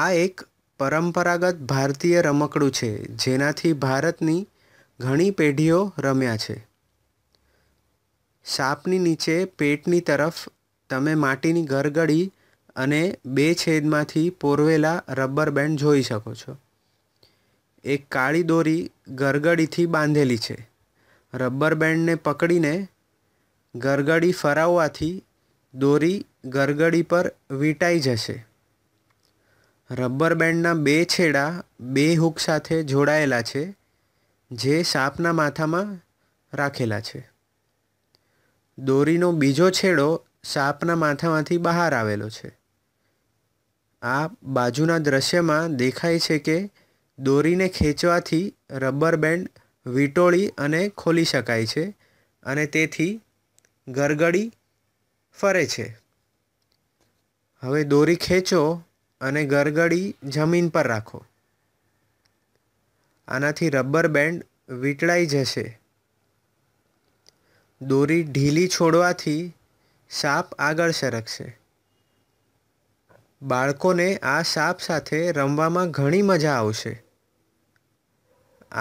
આ એક પરંપરાગત ભારતીય રમકડું છે જેનાથી ભારતની ઘણી પેઢીઓ રમ્યા છે સાપની નીચે પેટની તરફ તમે માટીની ગરગડી અને બે છેદમાંથી પોરવેલા રબર બેન્ડ જોઈ શકો છો એક કાળી દોરી ગરગડીથી બાંધેલી છે રબર બેન્ડને પકડીને ગરગડી ફરાવવાથી દોરી ગરગડી પર વીંટાઈ જશે રબર બેન્ડના બે છેડા બે હુક સાથે જોડાયેલા છે જે સાપના માથામાં રાખેલા છે દોરીનો બીજો છેડો સાપના માથામાંથી બહાર આવેલો છે આ બાજુના દ્રશ્યમાં દેખાય છે કે દોરીને ખેંચવાથી રબર બેન્ડ વીંટોળી અને ખોલી શકાય છે અને તેથી ગરગડી ફરે છે હવે દોરી ખેંચો અને ગરગડી જમીન પર રાખો આનાથી રબર બેન્ડ વીંટળાઈ જશે દોરી ઢીલી છોડવાથી સાપ આગળ સરકશે બાળકોને આ સાપ સાથે રમવામાં ઘણી મજા આવશે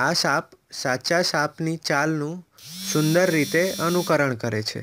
આ સાપ સાચા સાપની ચાલનું સુંદર રીતે અનુકરણ કરે છે